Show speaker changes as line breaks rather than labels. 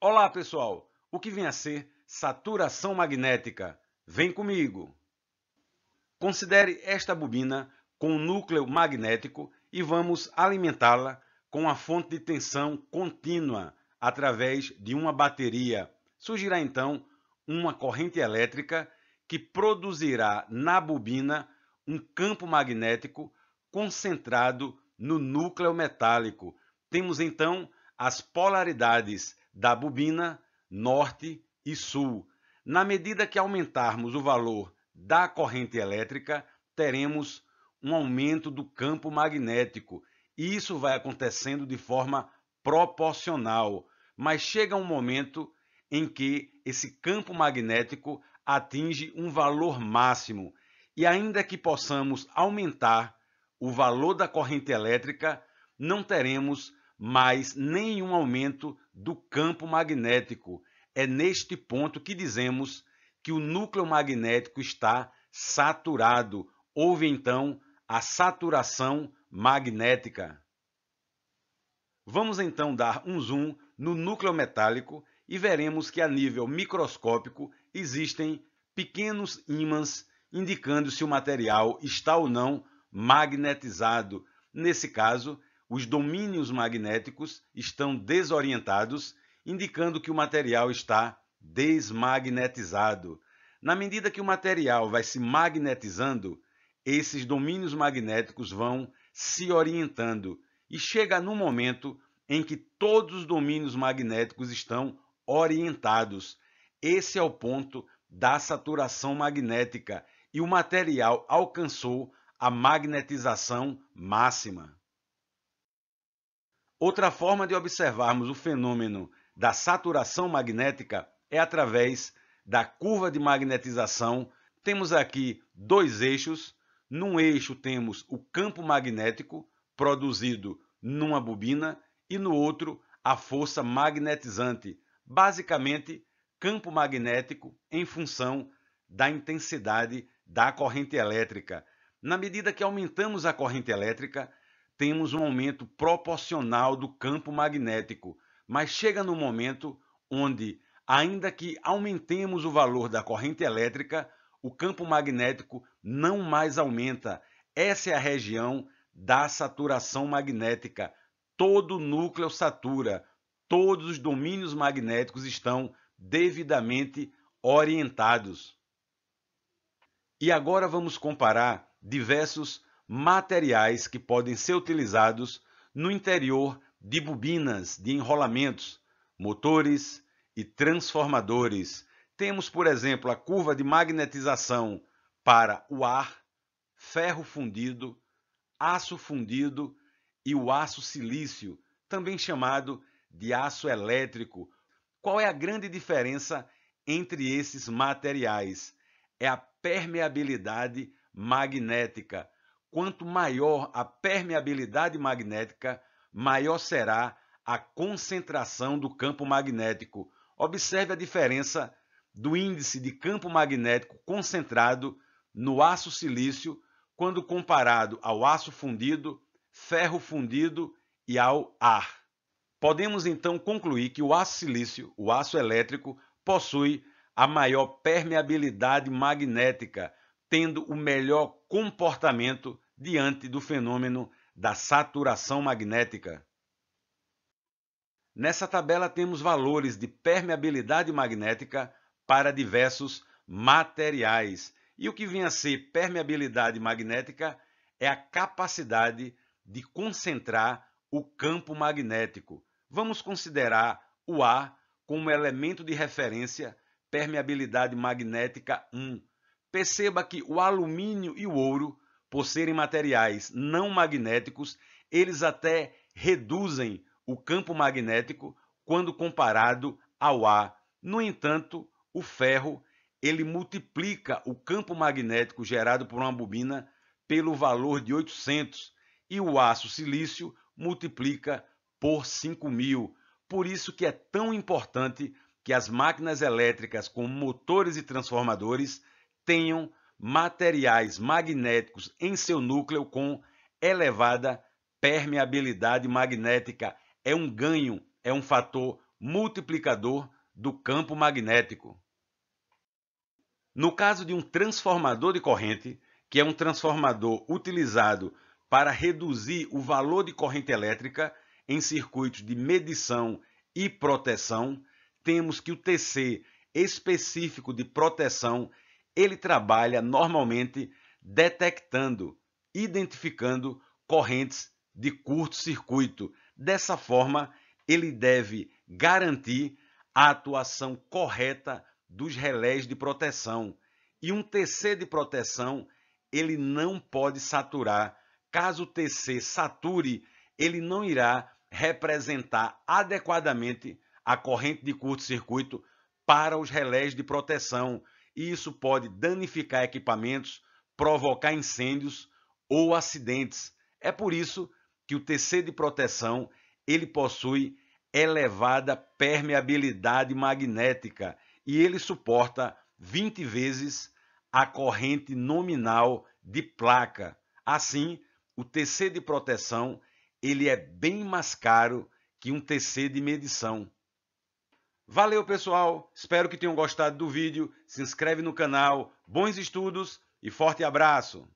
Olá, pessoal! O que vem a ser saturação magnética? Vem comigo! Considere esta bobina com um núcleo magnético e vamos alimentá-la com a fonte de tensão contínua através de uma bateria. Surgirá então uma corrente elétrica que produzirá na bobina um campo magnético concentrado no núcleo metálico. Temos então as polaridades da bobina norte e sul. Na medida que aumentarmos o valor da corrente elétrica, teremos um aumento do campo magnético. E isso vai acontecendo de forma proporcional. Mas chega um momento em que esse campo magnético atinge um valor máximo. E ainda que possamos aumentar o valor da corrente elétrica, não teremos mas nenhum aumento do campo magnético. É neste ponto que dizemos que o núcleo magnético está saturado. Houve então a saturação magnética. Vamos então dar um zoom no núcleo metálico e veremos que a nível microscópico existem pequenos ímãs indicando se o material está ou não magnetizado. Nesse caso, os domínios magnéticos estão desorientados, indicando que o material está desmagnetizado. Na medida que o material vai se magnetizando, esses domínios magnéticos vão se orientando e chega no momento em que todos os domínios magnéticos estão orientados. Esse é o ponto da saturação magnética e o material alcançou a magnetização máxima. Outra forma de observarmos o fenômeno da saturação magnética é através da curva de magnetização. Temos aqui dois eixos. Num eixo temos o campo magnético produzido numa bobina e no outro a força magnetizante, basicamente campo magnético em função da intensidade da corrente elétrica. Na medida que aumentamos a corrente elétrica, temos um aumento proporcional do campo magnético, mas chega no momento onde, ainda que aumentemos o valor da corrente elétrica, o campo magnético não mais aumenta. Essa é a região da saturação magnética. Todo o núcleo satura, todos os domínios magnéticos estão devidamente orientados. E agora vamos comparar diversos materiais que podem ser utilizados no interior de bobinas de enrolamentos, motores e transformadores. Temos, por exemplo, a curva de magnetização para o ar, ferro fundido, aço fundido e o aço silício, também chamado de aço elétrico. Qual é a grande diferença entre esses materiais? É a permeabilidade magnética. Quanto maior a permeabilidade magnética, maior será a concentração do campo magnético. Observe a diferença do índice de campo magnético concentrado no aço silício quando comparado ao aço fundido, ferro fundido e ao ar. Podemos então concluir que o aço silício, o aço elétrico, possui a maior permeabilidade magnética, tendo o melhor comportamento diante do fenômeno da saturação magnética. Nessa tabela temos valores de permeabilidade magnética para diversos materiais. E o que vem a ser permeabilidade magnética é a capacidade de concentrar o campo magnético. Vamos considerar o ar como elemento de referência permeabilidade magnética 1, Perceba que o alumínio e o ouro, por serem materiais não magnéticos, eles até reduzem o campo magnético quando comparado ao ar. No entanto, o ferro ele multiplica o campo magnético gerado por uma bobina pelo valor de 800 e o aço silício multiplica por 5000. Por isso que é tão importante que as máquinas elétricas como motores e transformadores tenham materiais magnéticos em seu núcleo com elevada permeabilidade magnética. É um ganho, é um fator multiplicador do campo magnético. No caso de um transformador de corrente, que é um transformador utilizado para reduzir o valor de corrente elétrica em circuitos de medição e proteção, temos que o TC específico de proteção ele trabalha normalmente detectando, identificando correntes de curto-circuito. Dessa forma, ele deve garantir a atuação correta dos relés de proteção. E um TC de proteção, ele não pode saturar. Caso o TC sature, ele não irá representar adequadamente a corrente de curto-circuito para os relés de proteção e isso pode danificar equipamentos, provocar incêndios ou acidentes. É por isso que o TC de proteção ele possui elevada permeabilidade magnética e ele suporta 20 vezes a corrente nominal de placa. Assim, o TC de proteção ele é bem mais caro que um TC de medição. Valeu, pessoal. Espero que tenham gostado do vídeo. Se inscreve no canal. Bons estudos e forte abraço.